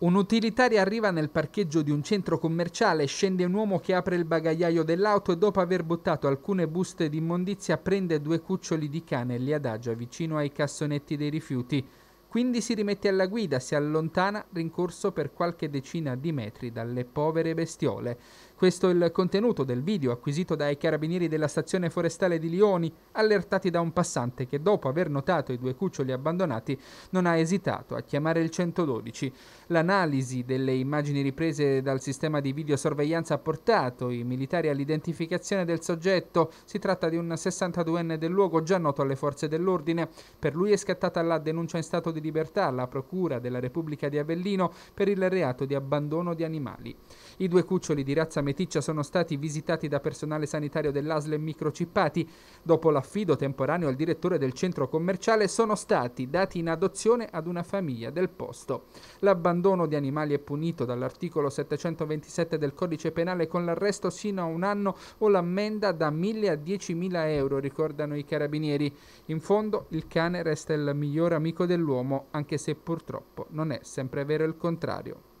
Un utilitario arriva nel parcheggio di un centro commerciale, scende un uomo che apre il bagagliaio dell'auto e dopo aver buttato alcune buste di immondizia prende due cuccioli di cane e li adagia vicino ai cassonetti dei rifiuti. Quindi si rimette alla guida, si allontana rincorso per qualche decina di metri dalle povere bestiole. Questo è il contenuto del video acquisito dai carabinieri della stazione forestale di Lioni, allertati da un passante che dopo aver notato i due cuccioli abbandonati non ha esitato a chiamare il 112. L'analisi delle immagini riprese dal sistema di videosorveglianza ha portato i militari all'identificazione del soggetto. Si tratta di un 62enne del luogo già noto alle forze dell'ordine. Per lui è scattata la denuncia in stato di di libertà alla Procura della Repubblica di Avellino per il reato di abbandono di animali. I due cuccioli di razza meticcia sono stati visitati da personale sanitario dell'ASL microcippati. Dopo l'affido temporaneo al direttore del centro commerciale sono stati dati in adozione ad una famiglia del posto. L'abbandono di animali è punito dall'articolo 727 del codice penale con l'arresto sino a un anno o l'ammenda da 1.000 a 10.000 euro, ricordano i carabinieri. In fondo il cane resta il miglior amico dell'uomo uomo, anche se purtroppo non è sempre vero il contrario.